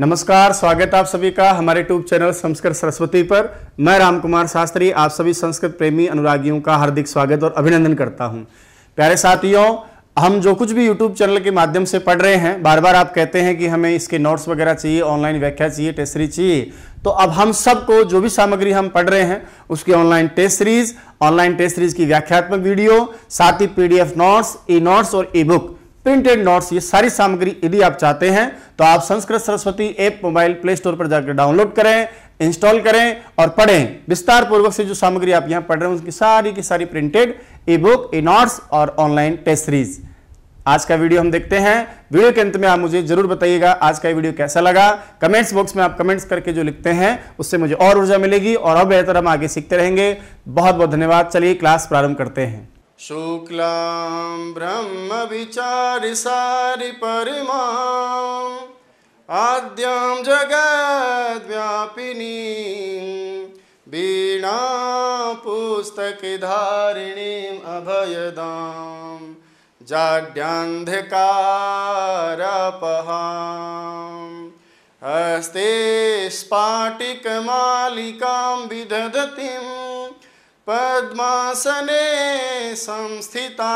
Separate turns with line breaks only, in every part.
नमस्कार स्वागत आप सभी का हमारे ट्यूब चैनल संस्कृत सरस्वती पर मैं रामकुमार शास्त्री आप सभी संस्कृत प्रेमी अनुरागियों का हार्दिक स्वागत और अभिनंदन करता हूं प्यारे साथियों हम जो कुछ भी यूट्यूब चैनल के माध्यम से पढ़ रहे हैं बार बार आप कहते हैं कि हमें इसके नोट्स वगैरह चाहिए ऑनलाइन व्याख्या चाहिए टेस्ट सीरीज चाहिए तो अब हम सबको जो भी सामग्री हम पढ़ रहे हैं उसकी online test series online test series की व्याख्यात्मक वीडियो साथ ही पीडीएफ नोट्स ई नोट्स और ई बुक प्रिंटेड नोट्स ये सारी सामग्री यदि आप चाहते हैं तो आप Sanskrit Saraswati app mobile play store पर जाकर डाउनलोड करें इंस्टॉल करें और पढ़ें विस्तार पूर्वक से जो सामग्री आप यहां पढ़ रहे हैं उसकी सारी की सारी printed e book e notes और ऑनलाइन टेस्ट सीरीज आज का वीडियो हम देखते हैं वीडियो के अंत में आप मुझे जरूर बताइएगा आज का वीडियो कैसा लगा कमेंट्स बॉक्स में आप कमेंट्स करके जो लिखते हैं उससे मुझे और ऊर्जा मिलेगी और अब बेहतर हम आगे सीखते रहेंगे बहुत बहुत धन्यवाद चलिए क्लास प्रारंभ करते हैं शुक्लां ब्रह्मविचारिसारि आद्यां जगद्व्यापिनी वीणा पुस्तकधारिणीम् अभयदां जाज्ञान्धकारपहा हस्ते स्फाटिकमालिकां विदधतिम् पद्मासने संस्थितां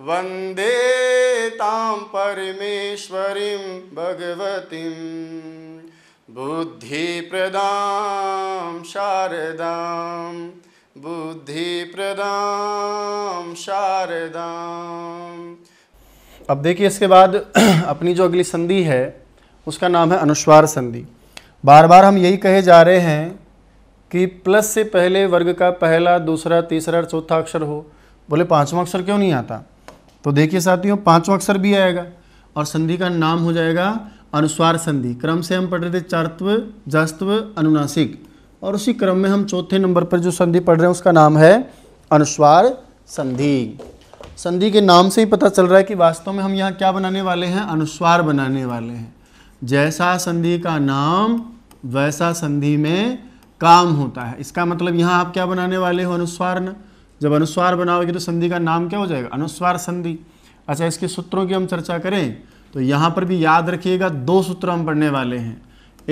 परमेश्वरी तां परमेश्वरीं भगवतीं शारदा शारदां प्रदान शारदां अब देखिए इसके बाद अपनी जो अगली संधि है उसका नाम है अनुस्वार संधि बार बार हम यही कहे जा रहे हैं कि प्लस से पहले वर्ग का पहला दूसरा तीसरा चौथा अक्षर हो बोले पाँचवा अक्षर क्यों नहीं आता तो देखिए साथियों पाँचवा अक्षर भी आएगा और संधि का नाम हो जाएगा अनुस्वार संधि क्रम से हम पढ़ रहे थे चारत्व जस्तव अनुनासिक और उसी क्रम में हम चौथे नंबर पर जो संधि पढ़ रहे हैं उसका नाम है अनुस्वार संधि संधि के नाम से ही पता चल रहा है कि वास्तव में हम यहाँ क्या बनाने वाले हैं अनुस्वार बनाने वाले हैं जैसा संधि का नाम वैसा संधि में काम होता है इसका मतलब यहाँ आप क्या बनाने वाले हो अनुस्वार न जब अनुस्वार बनाओगे तो संधि का नाम क्या हो जाएगा अनुस्वार संधि अच्छा इसके सूत्रों की हम चर्चा करें तो यहाँ पर भी याद रखिएगा दो सूत्र हम पढ़ने वाले हैं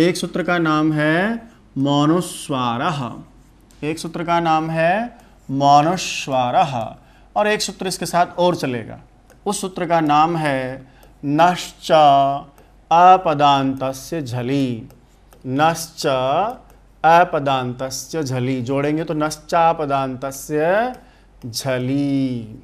एक सूत्र का नाम है मौनुस्वार एक सूत्र का नाम है मौनुस्वार और एक सूत्र इसके साथ और चलेगा उस सूत्र का नाम है नश्च अपदांत झली नश्च अपदांत झली जोड़ेंगे तो नश्चापदांत झली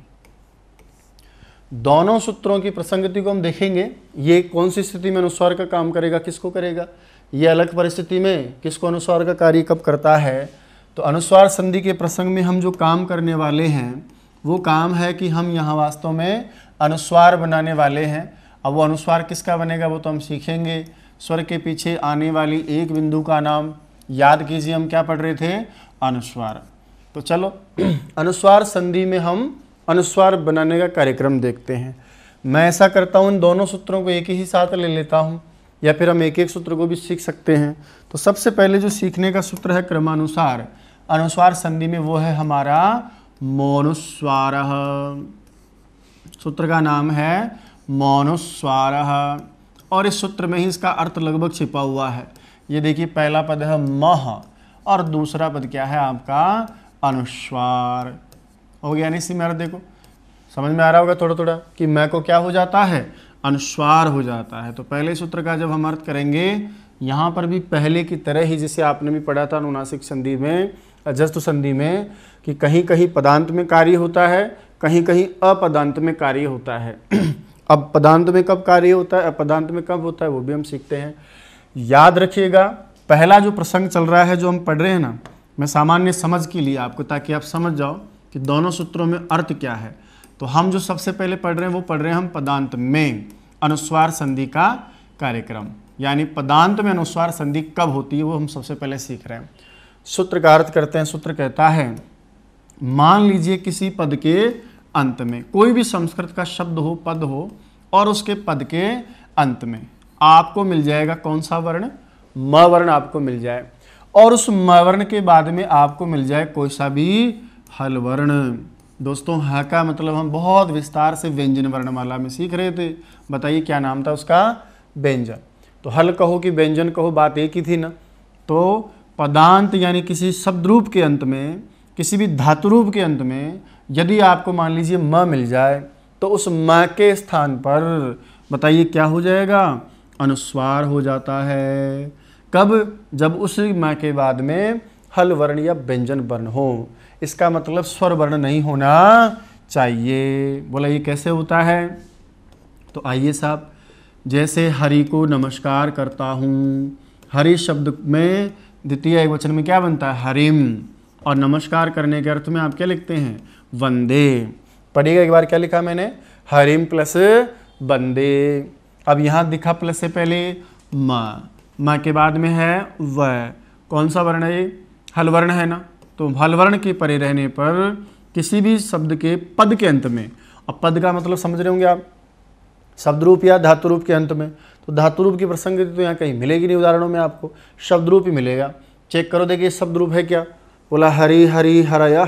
दोनों सूत्रों की प्रसंगति को हम देखेंगे ये कौन सी स्थिति में अनुस्वार का काम करेगा किसको करेगा ये अलग परिस्थिति में किसको अनुस्वार का कार्य कब करता है तो अनुस्वार संधि के प्रसंग में हम जो काम करने वाले हैं वो काम है कि हम यहाँ वास्तव में अनुस्वार बनाने वाले हैं अब वो अनुस्वार किसका बनेगा वो तो हम सीखेंगे स्वर के पीछे आने वाली एक बिंदु का नाम याद कीजिए हम क्या पढ़ रहे थे अनुस्वार तो चलो अनुस्वार संधि में हम अनुस्वार बनाने का कार्यक्रम देखते हैं मैं ऐसा करता हूँ इन दोनों सूत्रों को एक ही साथ ले लेता हूँ या फिर हम एक एक सूत्र को भी सीख सकते हैं तो सबसे पहले जो सीखने का सूत्र है क्रमानुसार अनुस्वार संधि में वो है हमारा मोनुस्वार सूत्र का नाम है मोनुस्वार और इस सूत्र में ही इसका अर्थ लगभग छिपा हुआ है ये देखिए पहला पद है मह और दूसरा पद क्या है आपका अनुस्वार हो गया नहीं मेरा देखो समझ में आ रहा होगा थोड़ा थोड़ा कि मैं को क्या हो जाता है अनुस्वार हो जाता है तो पहले सूत्र का जब हम अर्थ करेंगे यहाँ पर भी पहले की तरह ही जिसे आपने भी पढ़ा था अनुनासिक संधि में अजस्त संधि में कि कहीं कहीं पदांत में कार्य होता है कहीं कहीं अपदांत में कार्य होता है अब पदांत में कब कार्य होता है अपदांत में कब होता है वो भी हम सीखते हैं याद रखिएगा पहला जो प्रसंग चल रहा है जो हम पढ़ रहे हैं ना मैं सामान्य समझ के लिए आपको ताकि आप समझ जाओ कि दोनों सूत्रों में अर्थ क्या है तो हम जो सबसे पहले पढ़ रहे हैं वो पढ़ रहे हैं हम पदांत में अनुस्वार संधि का कार्यक्रम यानी पदांत में अनुस्वार संधि कब होती है वो हम सबसे पहले सीख रहे हैं सूत्र का अर्थ करते हैं सूत्र कहता है मान लीजिए किसी पद के अंत में कोई भी संस्कृत का शब्द हो पद हो और उसके पद के अंत में आपको मिल जाएगा कौन सा वर्ण म वर्ण आपको मिल जाए और उस म वर्ण के बाद में आपको मिल जाए कोई सा भी हल वर्ण दोस्तों ह का मतलब हम बहुत विस्तार से व्यंजन वर्णमाला में सीख रहे थे बताइए क्या नाम था उसका व्यंजन तो हल कहो कि व्यंजन कहो बात एक ही थी ना तो पदांत यानी किसी शब्द रूप के अंत में किसी भी धातु रूप के अंत में यदि आपको मान लीजिए म मिल जाए तो उस म के स्थान पर बताइए क्या हो जाएगा अनुस्वार हो जाता है कब जब उस माँ के बाद में हल वर्ण या व्यंजन वर्ण हो इसका मतलब स्वर वर्ण नहीं होना चाहिए बोला ये कैसे होता है तो आइए साहब जैसे हरि को नमस्कार करता हूँ हरि शब्द में द्वितीय एक वचन में क्या बनता है हरिम और नमस्कार करने के अर्थ में आप क्या लिखते हैं वंदे पढ़िएगा एक बार क्या लिखा मैंने हरिम प्लस वंदे अब यहाँ दिखा प्लस से पहले म म के बाद में है व कौन सा वर्ण है ये हलवर्ण है ना तो हलवर्ण के परे रहने पर किसी भी शब्द के पद के अंत में अब पद का मतलब समझ रहे होंगे आप शब्द रूप या धातु रूप के अंत में तो धातु रूप की प्रसंग तो यहाँ कहीं मिलेगी नहीं उदाहरणों में आपको शब्द रूप ही मिलेगा चेक करो देखिए शब्द रूप है क्या बोला हरी हरी हरया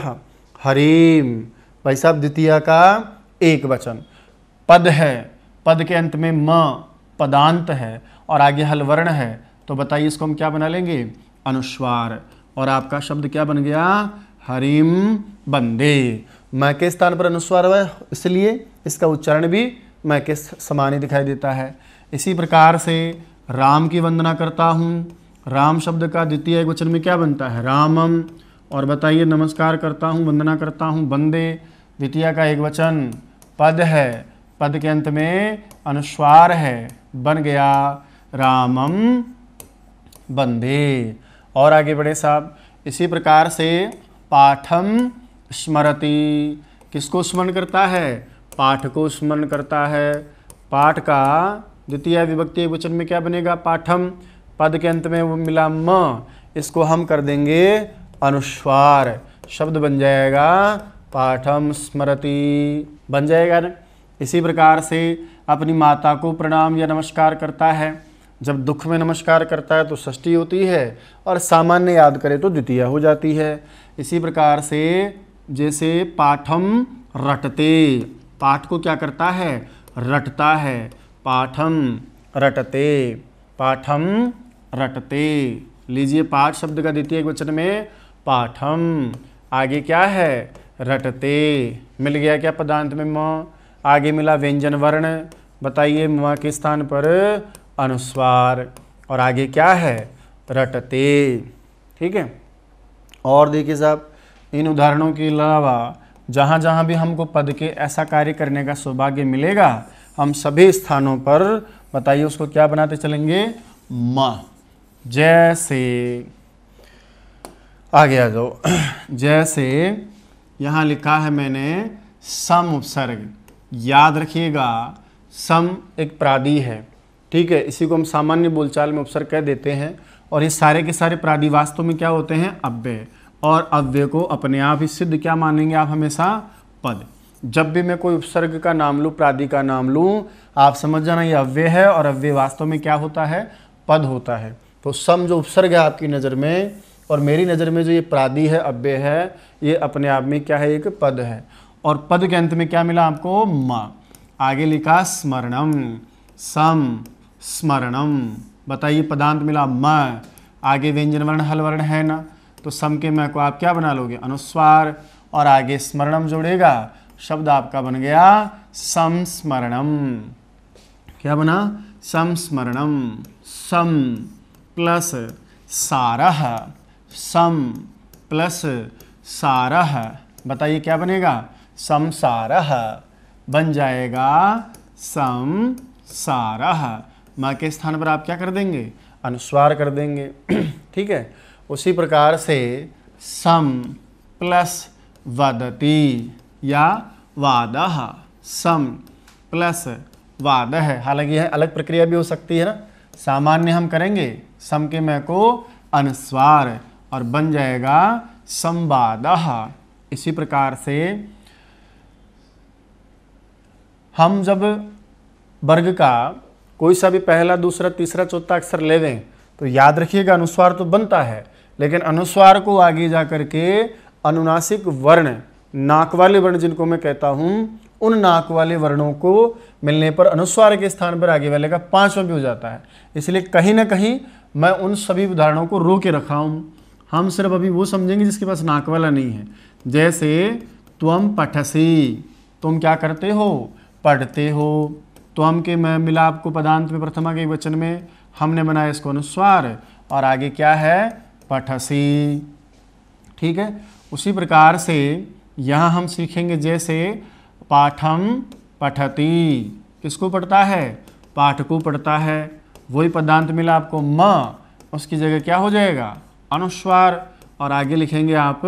हरीम भाई साहब द्वितीय का एक वचन पद है पद के अंत में म पदांत है और आगे हलवर्ण है तो बताइए इसको हम क्या बना लेंगे अनुस्वार और आपका शब्द क्या बन गया हरिम बंदे मैं के स्थान पर अनुस्वार हुआ इसलिए इसका उच्चारण भी मैं के समान ही दिखाई देता है इसी प्रकार से राम की वंदना करता हूँ राम शब्द का द्वितीय वचन में क्या बनता है रामम और बताइए नमस्कार करता हूँ वंदना करता हूँ बंदे द्वितीय का एक वचन पद है पद के अंत में अनुस्वार है बन गया रामम बंदे और आगे बढ़े साहब इसी प्रकार से पाठम स्मृति किसको स्मरण करता है पाठ को स्मरण करता है पाठ का द्वितीय विभक्ति वचन में क्या बनेगा पाठम पद के अंत में वो मिला म इसको हम कर देंगे अनुस्वार शब्द बन जाएगा पाठम स्मृति बन जाएगा ना इसी प्रकार से अपनी माता को प्रणाम या नमस्कार करता है जब दुख में नमस्कार करता है तो षष्ठी होती है और सामान्य याद करे तो द्वितीय हो जाती है इसी प्रकार से जैसे पाठम रटते पाठ को क्या करता है रटता है पाठम रटते पाठम रटते लीजिए पाठ शब्द का द्वितीय वचन में पाठम आगे क्या है रटते मिल गया क्या पदांत में म आगे मिला व्यंजन वर्ण बताइए माँ के स्थान पर अनुस्वार और आगे क्या है रटते ठीक है और देखिए साहब इन उदाहरणों के अलावा जहाँ जहाँ भी हमको पद के ऐसा कार्य करने का सौभाग्य मिलेगा हम सभी स्थानों पर बताइए उसको क्या बनाते चलेंगे मा जैसे आगे आ जाओ जैसे यहाँ लिखा है मैंने सम उपसर्ग याद रखिएगा सम एक प्रादी है ठीक है इसी को हम सामान्य बोलचाल में उपसर्ग कह देते हैं और ये सारे के सारे प्रादी वास्तव में क्या होते हैं अव्यय और अव्यय को अपने आप ही सिद्ध क्या मानेंगे आप हमेशा पद जब भी मैं कोई उपसर्ग का नाम लूँ प्रादी का नाम लूँ आप समझ जाना ये अव्यय है और अव्यय वास्तव में क्या होता है पद होता है तो सम जो उपसर्ग है आपकी नज़र में और मेरी नज़र में जो ये प्रादी है अव्यय है ये अपने आप में क्या है एक पद है और पद के अंत में क्या मिला आपको म आगे लिखा स्मरणम सम स्मरणम बताइए पदांत मिला म आगे व्यंजन वर्ण हल वर्ण है ना तो सम के म को आप क्या बना लोगे अनुस्वार और आगे स्मरणम जोड़ेगा शब्द आपका बन गया समस्मरणम क्या बना समस्मरणम सम प्लस सारह सम प्लस सारह बताइए क्या बनेगा संसार बन जाएगा समसार माँ के स्थान पर आप क्या कर देंगे अनुस्वार कर देंगे ठीक है उसी प्रकार से सम प्लस वदती या वाद सम प्लस वाद है हालांकि यह अलग प्रक्रिया भी हो सकती है ना सामान्य हम करेंगे सम के मैं को अनुस्वार और बन जाएगा संवाद इसी प्रकार से हम जब वर्ग का कोई सा भी पहला दूसरा तीसरा चौथा अक्षर ले दें तो याद रखिएगा अनुस्वार तो बनता है लेकिन अनुस्वार को आगे जा कर के अनुनासिक वर्ण नाक वाले वर्ण जिनको मैं कहता हूँ उन नाक वाले वर्णों को मिलने पर अनुस्वार के स्थान पर आगे वाले का पाँचवा भी हो जाता है इसलिए कहीं ना कहीं मैं उन सभी उदाहरणों को रो के रखा हूँ हम सिर्फ अभी वो समझेंगे जिसके पास नाक वाला नहीं है जैसे तुम पठसी तुम क्या करते हो पढ़ते हो तो हम के मिला आपको पदांत में प्रथमा के वचन में हमने बनाया इसको अनुस्वार और आगे क्या है पठसी ठीक है उसी प्रकार से यहाँ हम सीखेंगे जैसे पाठम पठती किसको पढ़ता है पाठ को पढ़ता है वही पदांत मिला आपको म उसकी जगह क्या हो जाएगा अनुस्वार और आगे लिखेंगे आप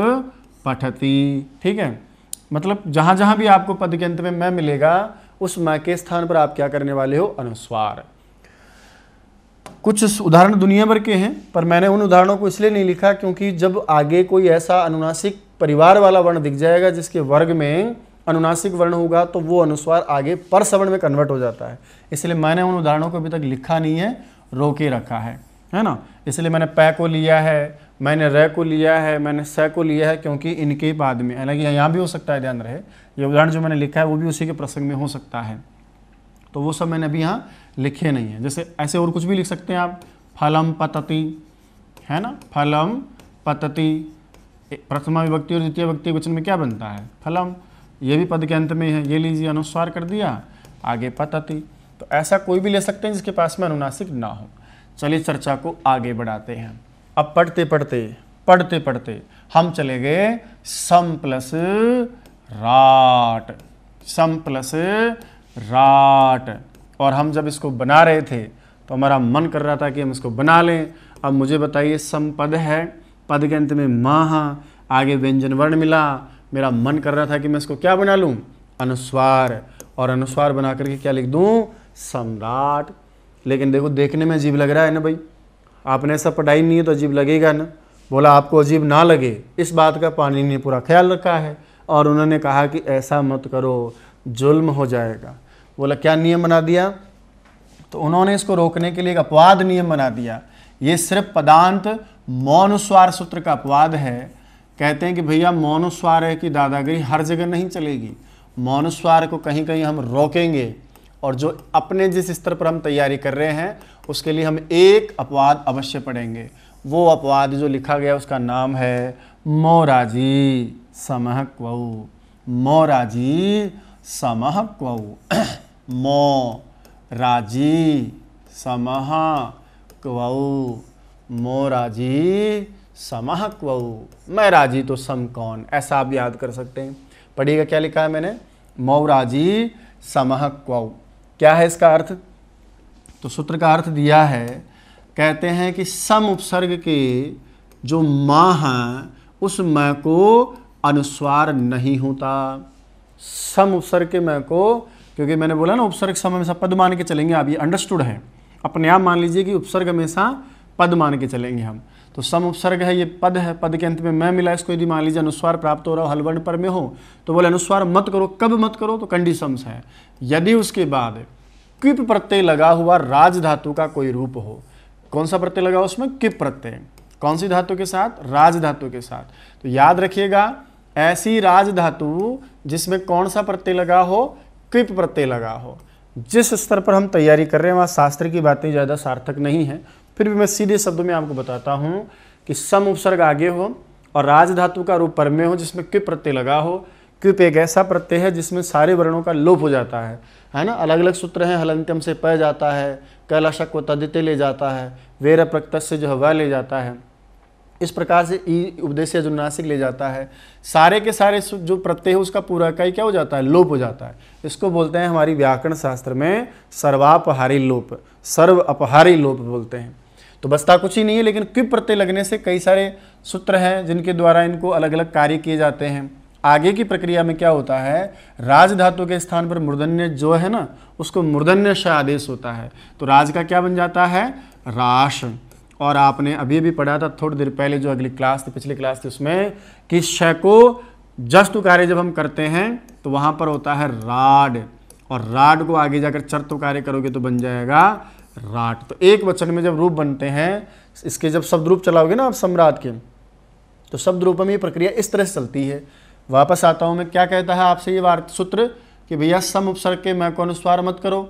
पठती ठीक है मतलब जहाँ जहाँ भी आपको पद के अंत में मैं मिलेगा उस म के स्थान पर आप क्या करने वाले हो अनुस्वार कुछ उदाहरण दुनिया भर के हैं पर मैंने उन उदाहरणों को इसलिए नहीं लिखा क्योंकि जब आगे कोई ऐसा अनुनासिक परिवार वाला वर्ण दिख जाएगा जिसके वर्ग में अनुनासिक वर्ण होगा तो वो अनुस्वार आगे पर सवर्ण में कन्वर्ट हो जाता है इसलिए मैंने उन उदाहरणों को अभी तक लिखा नहीं है रोके रखा है है ना इसलिए मैंने पै को लिया है मैंने र को लिया है मैंने स को लिया है क्योंकि इनके बाद में हालांकि यहाँ भी हो सकता है ध्यान रहे ये उदाहरण जो मैंने लिखा है वो भी उसी के प्रसंग में हो सकता है तो वो सब मैंने अभी यहाँ लिखे नहीं है जैसे ऐसे और कुछ भी लिख सकते हैं आप फलम पतति है ना फलम पतति प्रथमा विभक्ति और द्वितीय विभक्ति वचन में क्या बनता है फलम ये भी पद के अंत में है ये लीजिए अनुस्वार कर दिया आगे पतति तो ऐसा कोई भी ले सकते हैं जिसके पास में अनुनासिक ना हो चलिए चर्चा को आगे बढ़ाते हैं अब पढ़ते पढ़ते पढ़ते पढ़ते हम चले गए सम प्लस राट सम प्लस राट और हम जब इसको बना रहे थे तो हमारा मन कर रहा था कि हम इसको बना लें अब मुझे बताइए सम पद है पद के अंत में माह आगे व्यंजन वर्ण मिला मेरा मन कर रहा था कि मैं इसको क्या बना लूँ अनुस्वार और अनुस्वार बना करके क्या लिख दूँ सम्राट लेकिन देखो देखने में अजीब लग रहा है ना भाई आपने ऐसा पढ़ाई नहीं है तो अजीब लगेगा ना बोला आपको अजीब ना लगे इस बात का पानी ने पूरा ख्याल रखा है और उन्होंने कहा कि ऐसा मत करो जुल्म हो जाएगा बोला क्या नियम बना दिया तो उन्होंने इसको रोकने के लिए एक अपवाद नियम बना दिया ये सिर्फ पदांत मौनुस्वार सूत्र का अपवाद है कहते हैं कि भैया मौनुस्वार की दादागिरी हर जगह नहीं चलेगी मौनुस्वार को कहीं कहीं हम रोकेंगे और जो अपने जिस स्तर पर हम तैयारी कर रहे हैं उसके लिए हम एक अपवाद अवश्य पढ़ेंगे वो अपवाद जो लिखा गया उसका नाम है मोराजी समह क्वऊ मोराजी समह क्वऊ मो राजी समह क्वऊ मोराजी समह क्वो मैं राजी तो सम कौन ऐसा आप याद कर सकते हैं पढ़िएगा क्या लिखा है मैंने मौराजी समह क्वऊ क्या है इसका अर्थ तो सूत्र का अर्थ दिया है कहते हैं कि सम उपसर्ग के जो माँ हैं उस मैं को अनुस्वार नहीं होता सम उपसर्ग के मैं को क्योंकि मैंने बोला ना उपसर्ग सम हमेशा पद मान के चलेंगे आप ये अंडरस्टूड है अपने आप मान लीजिए कि उपसर्ग हमेशा पद मान के चलेंगे हम तो सम उपसर्ग है ये पद है पद के अंत में मैं मिला इसको यदि मान लीजिए अनुस्वार प्राप्त हो रहा हो हलवर्ण पर में हो तो बोले अनुस्वार मत करो कब मत करो तो कंडीशंस है यदि उसके बाद क्विप प्रत्यय लगा हुआ राज धातु का कोई रूप हो कौन सा प्रत्यय लगा उसमें क्विप प्रत्यय कौन सी धातु के साथ राज धातु के साथ तो याद रखिएगा ऐसी राज धातु जिसमें कौन सा प्रत्यय लगा हो क्विप प्रत्यय लगा हो जिस स्तर पर हम तैयारी कर रहे हैं वहाँ शास्त्र की बातें ज़्यादा सार्थक नहीं है फिर भी मैं सीधे शब्दों में आपको बताता हूँ कि सम उपसर्ग आगे हो और राज धातु का रूप परमे हो जिसमें क्विप प्रत्यय लगा हो क्विप एक ऐसा प्रत्यय है जिसमें सारे वर्णों का लोप हो जाता है है ना अलग अलग सूत्र हैं हलंत्यम से प जाता है कैलाशक को तद्यते ले जाता है वेर प्रकत से जो है वह ले जाता है इस प्रकार से ई उपदेश नासिक ले जाता है सारे के सारे जो प्रत्यय है उसका पूरा का ही क्या हो जाता है लोप हो जाता है इसको बोलते हैं हमारी व्याकरण शास्त्र में सर्वापहारी लोप सर्व अपहारी लोप बोलते हैं तो बसता कुछ ही नहीं है लेकिन क्विप प्रत्यय लगने से कई सारे सूत्र हैं जिनके द्वारा इनको अलग अलग कार्य किए जाते हैं आगे की प्रक्रिया में क्या होता है राज धातु के स्थान पर मूर्धन्य जो है ना उसको मूर्धन्य श आदेश होता है तो राज का क्या बन जाता है राश और आपने अभी अभी पढ़ा था थोड़ी देर पहले जो अगली क्लास थी पिछली क्लास थी उसमें कि श को जस्तु कार्य जब हम करते हैं तो वहां पर होता है राड और राड को आगे जाकर चर्तु कार्य करोगे तो बन जाएगा राट तो एक वचन में जब रूप बनते हैं इसके जब शब्द रूप चलाओगे ना आप सम्राट के तो शब्द रूप में ये प्रक्रिया इस तरह से चलती है वापस आता हूँ मैं क्या कहता है आपसे ये वार्ता सूत्र कि भैया सम उपसर्ग के मैं को अनुस्वार मत करो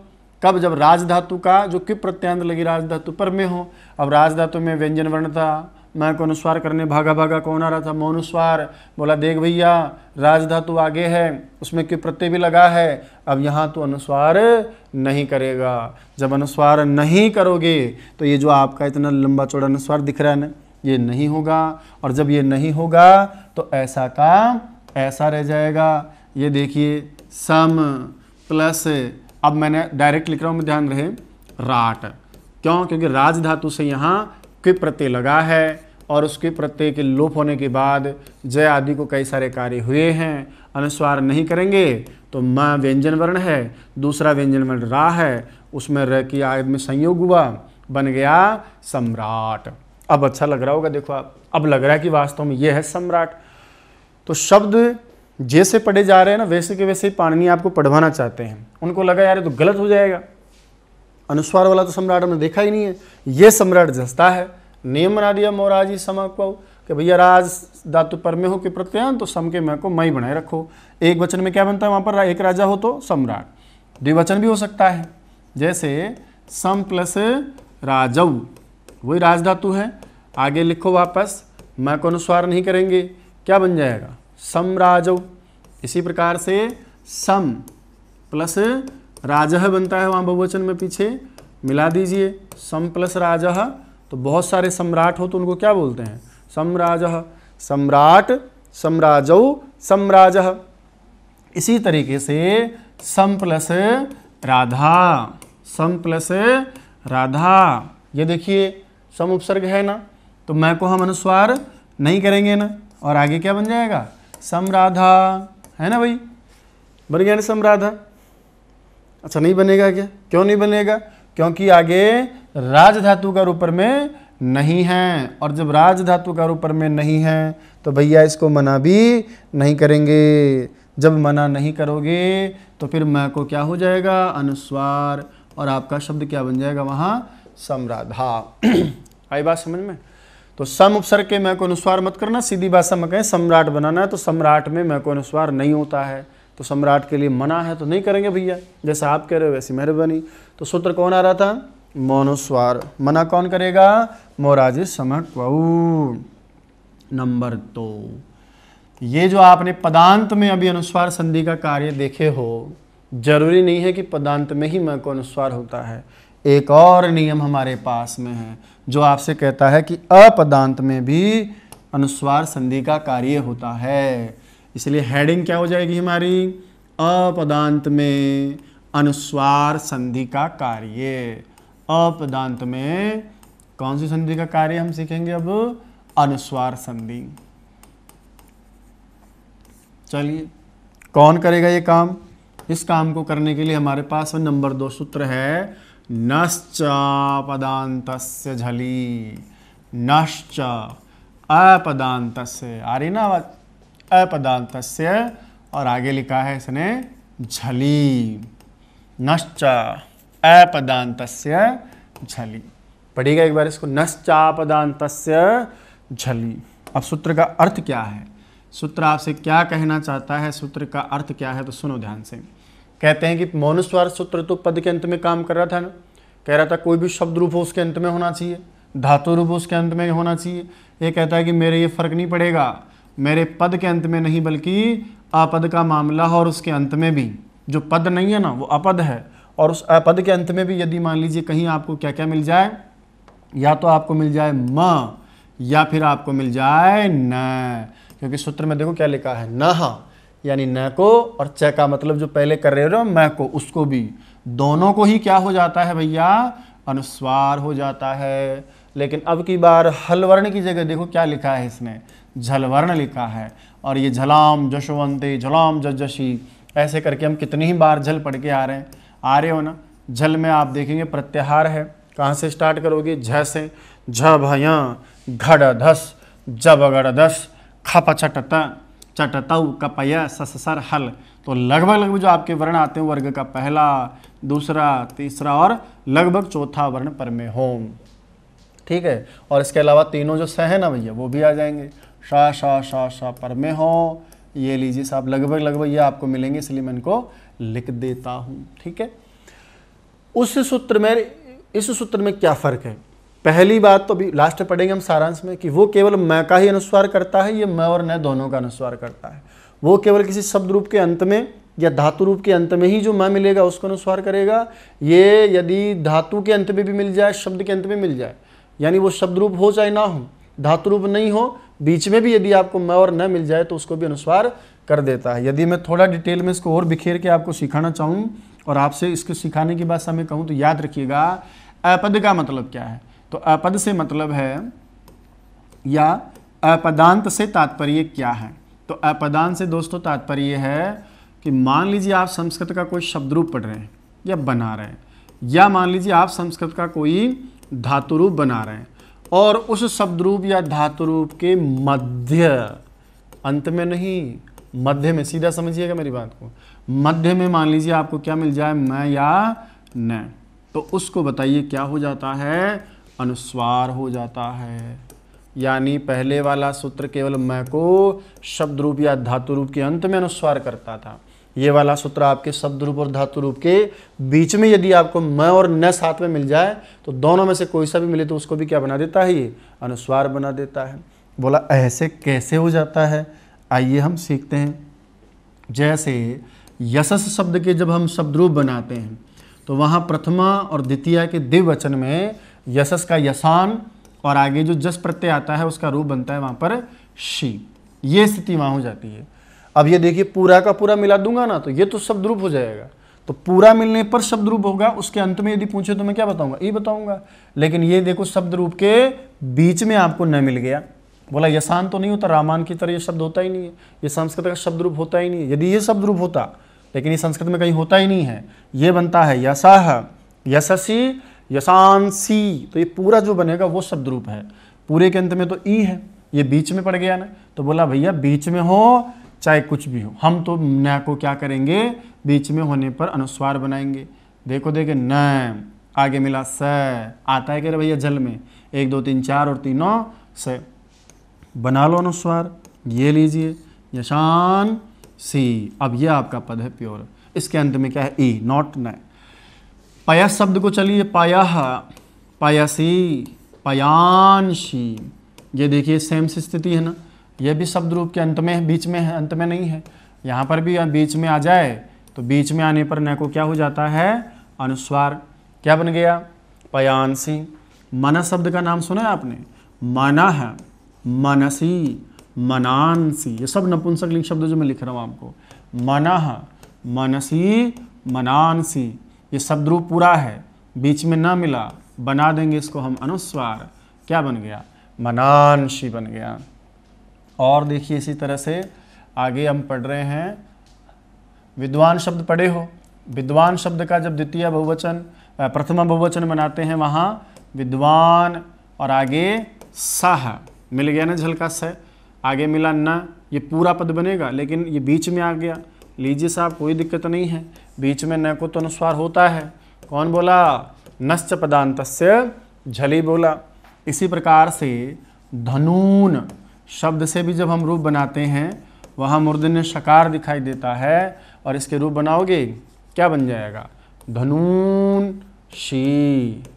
कब जब राजधातु का जो कि प्रत्यांत लगी राजधातु पर में हो अब राजधातु में व्यंजन वर्ण था मैं को अनुस्वार करने भागा भागा कौन आ रहा था मौनुस्वार बोला देख भैया राजधातु आगे है उसमें क्यों प्रत्यय भी लगा है अब यहाँ तो अनुस्वार नहीं करेगा जब अनुस्वार नहीं करोगे तो ये जो आपका इतना लंबा चौड़ा अनुस्वार दिख रहा है ना ये नहीं होगा और जब ये नहीं होगा तो ऐसा का ऐसा रह जाएगा ये देखिए सम प्लस अब मैंने डायरेक्ट लिख रहा हूँ ध्यान रहे राट क्यों क्योंकि राजधातु से यहाँ कि प्रत्यय लगा है और उसके प्रत्यय के लोप होने के बाद जय आदि को कई सारे कार्य हुए हैं अनुस्वार नहीं करेंगे तो म व्यंजन वर्ण है दूसरा व्यंजन वर्ण रा है उसमें र की आयत में संयोग हुआ बन गया सम्राट अब अच्छा लग रहा होगा देखो आप अब लग रहा है कि वास्तव में यह है सम्राट तो शब्द जैसे पढ़े जा रहे हैं ना वैसे के वैसे ही पाणनी आपको पढ़वाना चाहते हैं उनको लगा यार तो गलत हो जाएगा अनुस्वार वाला तो सम्राट हमने देखा ही नहीं है यह सम्राट जसता है नियम बना दिया मोराजी समक को कि भैया राज धातु पर में हो के प्रत्ययन तो सम के मैं को मई बनाए रखो एक वचन में क्या बनता है वहाँ पर एक राजा हो तो सम्राट द्विवचन भी हो सकता है जैसे सम प्लस राजव वही राज धातु है आगे लिखो वापस मैं को अनुस्वार नहीं करेंगे क्या बन जाएगा समराजव इसी प्रकार से सम प्लस राजह बनता है वहाँ बहुवचन में पीछे मिला दीजिए सम प्लस राजह तो बहुत सारे सम्राट हो तो उनको क्या बोलते हैं सम्राज सम्राट सम्राज सम्राज इसी तरीके से सम प्लस राधा सम प्लस राधा ये देखिए सम उपसर्ग है ना तो मैं को हम अनुस्वार नहीं करेंगे ना और आगे क्या बन जाएगा सम्राधा है ना भाई बन गया ना सम्राधा अच्छा नहीं बनेगा क्या क्यों नहीं बनेगा क्योंकि आगे राज धातु का रूपर में नहीं है और जब राज धातु का रूपर में नहीं है तो भैया इसको मना भी नहीं करेंगे जब मना नहीं करोगे तो फिर मैं को क्या हो जाएगा अनुस्वार और आपका शब्द क्या बन जाएगा वहाँ सम्राधा आई बात समझ में तो सम उपसर्ग के मैं को अनुस्वार मत करना सीधी भाषा में कहें सम्राट बनाना है तो सम्राट में मैं को अनुस्वार नहीं होता है तो सम्राट के लिए मना है तो नहीं करेंगे भैया जैसा आप कह रहे हो वैसी मेहरबानी तो सूत्र कौन आ रहा था मोनुस्वार मना कौन करेगा मोराजी समक नंबर दो ये जो आपने पदांत में अभी अनुस्वार संधि का कार्य देखे हो जरूरी नहीं है कि पदांत में ही मैं को अनुस्वार होता है एक और नियम हमारे पास में है जो आपसे कहता है कि अपदांत में भी अनुस्वार संधि का कार्य होता है इसलिए हेडिंग क्या हो जाएगी हमारी अपदांत में अनुस्वार संधि का कार्य अपदांत में कौन सी संधि का कार्य हम सीखेंगे अब अनुस्वार संधि चलिए कौन करेगा ये काम इस काम को करने के लिए हमारे पास नंबर दो सूत्र है नश्चापदांत झली नश्च अपदांत आ रही ना अपदांत और आगे लिखा है इसने झली नश्चा अपदांत झली पढ़िएगा एक बार इसको नश्चापदांत झली अब सूत्र का अर्थ क्या है सूत्र आपसे क्या कहना चाहता है सूत्र का अर्थ क्या है तो सुनो ध्यान से कहते हैं कि मौनुस्वार सूत्र तो पद के अंत में काम कर रहा था ना कह रहा था कोई भी शब्द रूप हो उसके अंत में होना चाहिए धातु रूप उसके अंत में होना चाहिए ये कहता है कि मेरे ये फर्क नहीं पड़ेगा मेरे पद के अंत में नहीं बल्कि अपद का मामला है और उसके अंत में भी जो पद नहीं है ना वो अपद है और उस पद के अंत में भी यदि मान लीजिए कहीं आपको क्या क्या मिल जाए या तो आपको मिल जाए म या फिर आपको मिल जाए न क्योंकि सूत्र में देखो क्या लिखा है न यानी न को और च का मतलब जो पहले कर रहे हो मैं को उसको भी दोनों को ही क्या हो जाता है भैया अनुस्वार हो जाता है लेकिन अब की बार हलवर्ण की जगह देखो क्या लिखा है इसने झलवर्ण लिखा है और ये झलाम जशवंते झलाम जशी ऐसे करके हम कितनी ही बार झल पढ़ के आ रहे हैं आर्य होना झल में आप देखेंगे प्रत्याहार है कहाँ से स्टार्ट करोगे झ से झ भय घड़ धस जब गड़ धस खप चटत चटतऊ कपय ससर हल तो लगभग लगभग जो आपके वर्ण आते हैं वर्ग का पहला दूसरा तीसरा और लगभग चौथा वर्ण पर में होम ठीक है और इसके अलावा तीनों जो स है ना भैया वो भी आ जाएंगे शाह शाह शाह शाह पर में हो ये लीजिए साहब लगभग लगभग ये आपको मिलेंगे इसलिए मैं इनको लिख देता हूं ठीक है उस सूत्र में इस सूत्र में क्या फ़र्क है पहली बात तो अभी लास्ट पढ़ेंगे हम सारांश में कि वो केवल मैं का ही अनुस्वार करता है ये मैं और न दोनों का अनुस्वार करता है वो केवल किसी शब्द रूप के अंत में या धातु रूप के अंत में ही जो मैं मिलेगा उसको अनुस्वार करेगा ये यदि धातु के अंत में भी मिल जाए शब्द के अंत में मिल जाए यानी वो शब्द रूप हो चाहे ना हो धातु रूप नहीं हो बीच में भी यदि आपको मैं और न मिल जाए तो उसको भी अनुस्वार कर देता है यदि मैं थोड़ा डिटेल में इसको और बिखेर के आपको सिखाना चाहूँ और आपसे इसको सिखाने की बात समय कहूँ तो याद रखिएगा अपद का मतलब क्या है तो अपद से मतलब है या अपदांत से तात्पर्य क्या है तो अपदान से दोस्तों तात्पर्य है कि मान लीजिए आप संस्कृत का कोई शब्द रूप पढ़ रहे हैं या बना रहे हैं या मान लीजिए आप संस्कृत का कोई धातु रूप बना रहे हैं और उस शब्द रूप या धातु रूप के मध्य अंत में नहीं मध्य में सीधा समझिएगा मेरी बात को मध्य में मान लीजिए आपको क्या मिल जाए मैं या न तो उसको बताइए क्या हो जाता है अनुस्वार हो जाता है यानी पहले वाला सूत्र केवल मैं को शब्द रूप या धातु रूप के अंत में अनुस्वार करता था ये वाला सूत्र आपके शब्द रूप और धातु रूप के बीच में यदि आपको मैं और न साथ में मिल जाए तो दोनों में से कोई सा भी मिले तो उसको भी क्या बना देता है ये अनुस्वार बना देता है बोला ऐसे कैसे हो जाता है आइए हम सीखते हैं जैसे यशस शब्द के जब हम शब्द रूप बनाते हैं तो वहाँ प्रथमा और द्वितीय के द्विवचन में यशस का यशान और आगे जो जस प्रत्यय आता है उसका रूप बनता है वहाँ पर शी ये स्थिति वहाँ हो जाती है अब ये देखिए पूरा का पूरा मिला दूंगा ना तो ये तो शब्द रूप हो जाएगा तो पूरा मिलने पर शब्द रूप होगा उसके अंत में यदि पूछे तो मैं क्या बताऊंगा ये बताऊंगा लेकिन ये देखो शब्द रूप के बीच में आपको न मिल गया बोला यशान तो नहीं होता रामान की तरह ये शब्द होता ही नहीं है ये संस्कृत का शब्द रूप होता ही नहीं है यदि ये शब्द रूप होता लेकिन ये संस्कृत में कहीं होता ही नहीं है ये बनता है यशाह यशसी यशांसी तो ये पूरा जो बनेगा वो शब्द रूप है पूरे के अंत में तो ई है ये बीच में पड़ गया ना तो बोला भैया बीच में हो चाहे कुछ भी हो हम तो न को क्या करेंगे बीच में होने पर अनुस्वार बनाएंगे देखो देखे न आगे मिला स आता है कह रहे भैया जल में एक दो तीन चार और तीनों स बना लो अनुस्वार ये लीजिए यशान सी अब ये आपका पद है प्योर इसके अंत में क्या है ई नॉट न पया शब्द को चलिए पाया पायासी पयांशी ये देखिए सेम सी स्थिति है ना ये भी शब्द रूप के अंत में बीच में है अंत में नहीं है यहाँ पर भी बीच में आ जाए तो बीच में आने पर न को क्या हो जाता है अनुस्वार क्या बन गया पयांशी मना शब्द का नाम सुना है आपने मना है मनसी मनानसी ये सब नपुंसक लिंग शब्द जो मैं लिख रहा हूँ आपको मन मनसी मनानसी ये शब्द रूप पूरा है बीच में ना मिला बना देंगे इसको हम अनुस्वार क्या बन गया मनानशी बन गया और देखिए इसी तरह से आगे हम पढ़ रहे हैं विद्वान शब्द पढ़े हो विद्वान शब्द का जब द्वितीय बहुवचन प्रथम बहुवचन बनाते हैं वहाँ विद्वान और आगे सह मिल गया ना झलका स आगे मिला न ये पूरा पद बनेगा लेकिन ये बीच में आ गया लीजिए साहब कोई दिक्कत नहीं है बीच में न को तो अनुस्वार होता है कौन बोला नश्च पदांत झली बोला इसी प्रकार से धनून शब्द से भी जब हम रूप बनाते हैं वहाँ मूर्धन्य शकार दिखाई देता है और इसके रूप बनाओगे क्या बन जाएगा धनून शी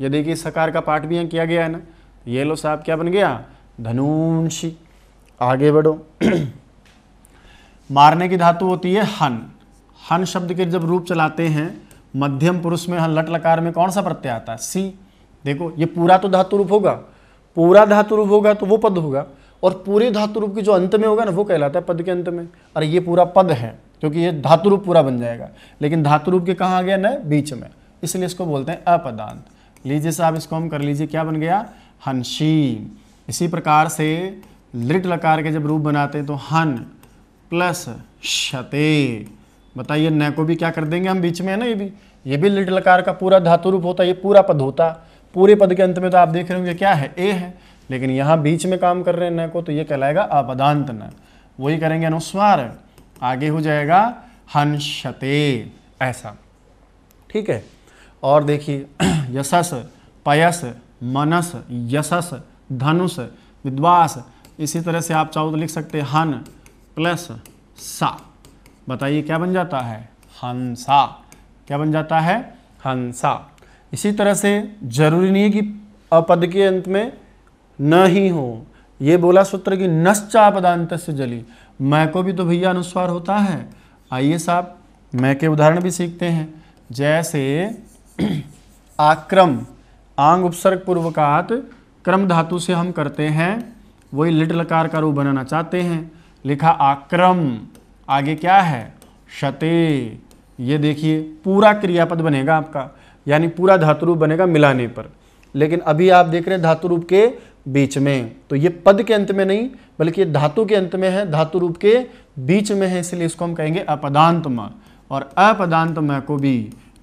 ये देखिए सकार का पाठ भी यहाँ किया गया है ना ये लो साहब क्या बन गया धनुंशी आगे बढ़ो मारने की धातु होती है हन हन शब्द के जब रूप चलाते हैं मध्यम पुरुष में हन लट लकार में कौन सा प्रत्यय आता है सी देखो ये पूरा तो धातु रूप होगा पूरा धातु रूप होगा तो वो पद होगा और पूरे धातु रूप की जो अंत में होगा ना वो कहलाता है पद के अंत में और ये पूरा पद है क्योंकि ये धातु रूप पूरा बन जाएगा लेकिन धातु रूप के कहाँ आ गया न बीच में इसलिए इसको बोलते हैं अपदांत लीजिए साहब इसको हम कर लीजिए क्या बन गया हंशी इसी प्रकार से लिट लकार के जब रूप बनाते हैं तो हन प्लस शते बताइए न को भी क्या कर देंगे हम बीच में है ना ये भी ये भी लिट लकार का पूरा धातु रूप होता है ये पूरा पद होता पूरे पद के अंत में तो आप देख रहे होंगे क्या है ए है लेकिन यहाँ बीच में काम कर रहे हैं न को तो ये कहलाएगा अपदांत न वही करेंगे अनुस्वार आगे हो जाएगा हंसते ऐसा ठीक है और देखिए यशस पयस मनस यशस धनुष विद्वास इसी तरह से आप चाहो तो लिख सकते हैं हन प्लस सा बताइए क्या बन जाता है हंसा क्या बन जाता है हंसा इसी तरह से जरूरी नहीं है कि अपद के अंत में न ही हो ये बोला सूत्र कि नश्चा पदांत से जली मैं को भी तो भैया अनुस्वार होता है आइए साहब मैं के उदाहरण भी सीखते हैं जैसे आक्रम आंग उपसर्ग पूर्वकात क्रम धातु से हम करते हैं वही लिट लकार का रूप बनाना चाहते हैं लिखा आक्रम आगे क्या है शते ये देखिए पूरा क्रियापद बनेगा आपका यानी पूरा धातु रूप बनेगा मिलाने पर लेकिन अभी आप देख रहे हैं धातु रूप के बीच में तो ये पद के अंत में नहीं बल्कि धातु के अंत में है धातु रूप के बीच में है इसलिए इसको हम कहेंगे अपदांत म और अपदांत म को भी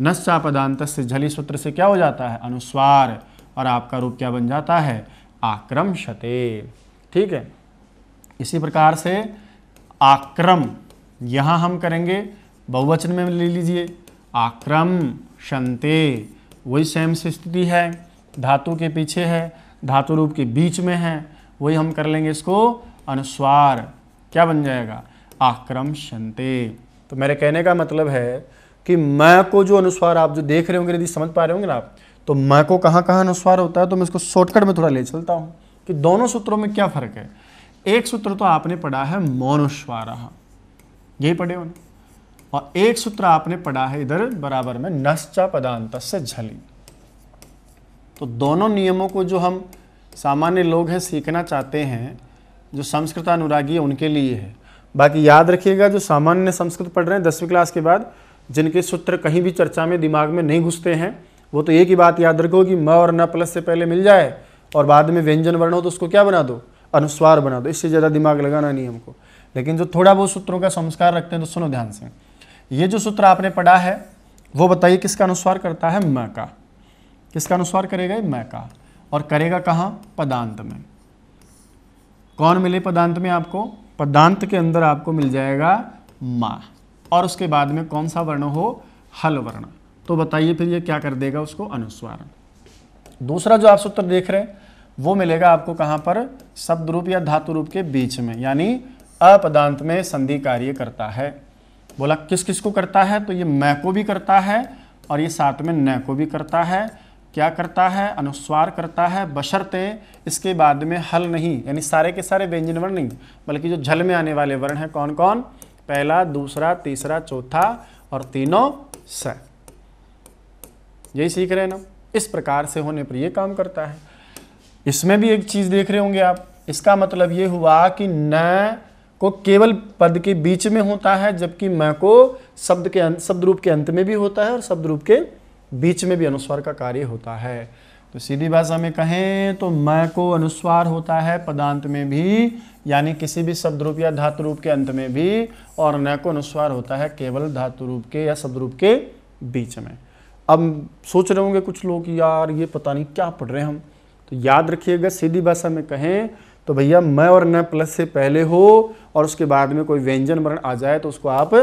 नश्चापदांत से झली सूत्र से क्या हो जाता है अनुस्वार और आपका रूप क्या बन जाता है आक्रम शते ठीक है इसी प्रकार से आक्रम यहाँ हम करेंगे बहुवचन में ले लीजिए आक्रम शंते वही सेम से स्थिति है धातु के पीछे है धातु रूप के बीच में है वही हम कर लेंगे इसको अनुस्वार क्या बन जाएगा आक्रम शंते तो मेरे कहने का मतलब है कि मैं को जो अनुस्वार आप जो देख रहे होंगे यदि समझ पा रहे होंगे ना आप तो म को कहाँ कहाँ अनुस्वार होता है तो मैं इसको शॉर्टकट में थोड़ा ले चलता हूँ कि दोनों सूत्रों में क्या फ़र्क है एक सूत्र तो आपने पढ़ा है मौनुस्वार यही पढ़े हो और एक सूत्र आपने पढ़ा है इधर बराबर में नश्चा पदांत से झली तो दोनों नियमों को जो हम सामान्य लोग हैं सीखना चाहते हैं जो संस्कृत अनुरागी है उनके लिए है बाकी याद रखिएगा जो सामान्य संस्कृत पढ़ रहे हैं दसवीं क्लास के बाद जिनके सूत्र कहीं भी चर्चा में दिमाग में नहीं घुसते हैं वो तो एक ही बात याद रखो कि म और न प्लस से पहले मिल जाए और बाद में व्यंजन वर्ण हो तो उसको क्या बना दो अनुस्वार बना दो इससे ज़्यादा दिमाग लगाना नहीं हमको लेकिन जो थोड़ा बहुत सूत्रों का संस्कार रखते हैं तो सुनो ध्यान से ये जो सूत्र आपने पढ़ा है वो बताइए किसका अनुस्वार करता है म का किसका अनुस्वार करेगा म का और करेगा कहाँ पदांत में कौन मिले पदांत में आपको पदांत के अंदर आपको मिल जाएगा माँ और उसके बाद में कौन सा वर्ण हो हल वर्ण तो बताइए फिर ये क्या कर देगा उसको अनुस्वार दूसरा जो आप सूत्र देख रहे हैं वो मिलेगा आपको कहाँ पर शब्द रूप या धातु रूप के बीच में यानी अपदांत में संधि कार्य करता है बोला किस किस को करता है तो ये मैं को भी करता है और ये साथ में न को भी करता है क्या करता है अनुस्वार करता है बशर्ते इसके बाद में हल नहीं यानी सारे के सारे व्यंजन वर्ण नहीं बल्कि जो झल में आने वाले वर्ण हैं कौन कौन पहला दूसरा तीसरा चौथा और तीनों सै यही सीख रहे हैं ना इस प्रकार से होने पर ये काम करता है इसमें भी एक चीज़ देख रहे होंगे आप इसका मतलब ये हुआ कि न को केवल पद के बीच में होता है जबकि म को शब्द के अंत शब्द रूप के अंत में भी होता है और शब्द रूप के बीच में भी अनुस्वार का कार्य होता है तो सीधी भाषा में कहें तो म को अनुस्वार होता है पदांत में भी यानी किसी भी शब्द रूप या धातु रूप के अंत में भी और न को अनुस्वार होता है केवल धातु रूप के या शब्द रूप के बीच में अब सोच रहे होंगे कुछ लोग यार ये पता नहीं क्या पढ़ रहे हैं हम तो याद रखिएगा सीधी भाषा में कहें तो भैया मैं और न प्लस से पहले हो और उसके बाद में कोई व्यंजन वर्ण आ जाए तो उसको आप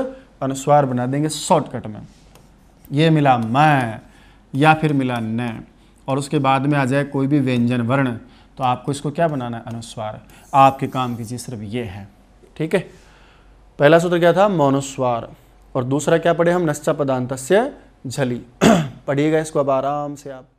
अनुस्वार बना देंगे शॉर्टकट में ये मिला मैं या फिर मिला न और उसके बाद में आ जाए कोई भी व्यंजन वर्ण तो आपको इसको क्या बनाना है अनुस्वार आपके काम की चीज सिर्फ ये है ठीक है पहला सूत्र क्या था मोनुस्वार और दूसरा क्या पढ़े हम नश्चा पदांत झली पढ़िएगा इसको अब आराम से आप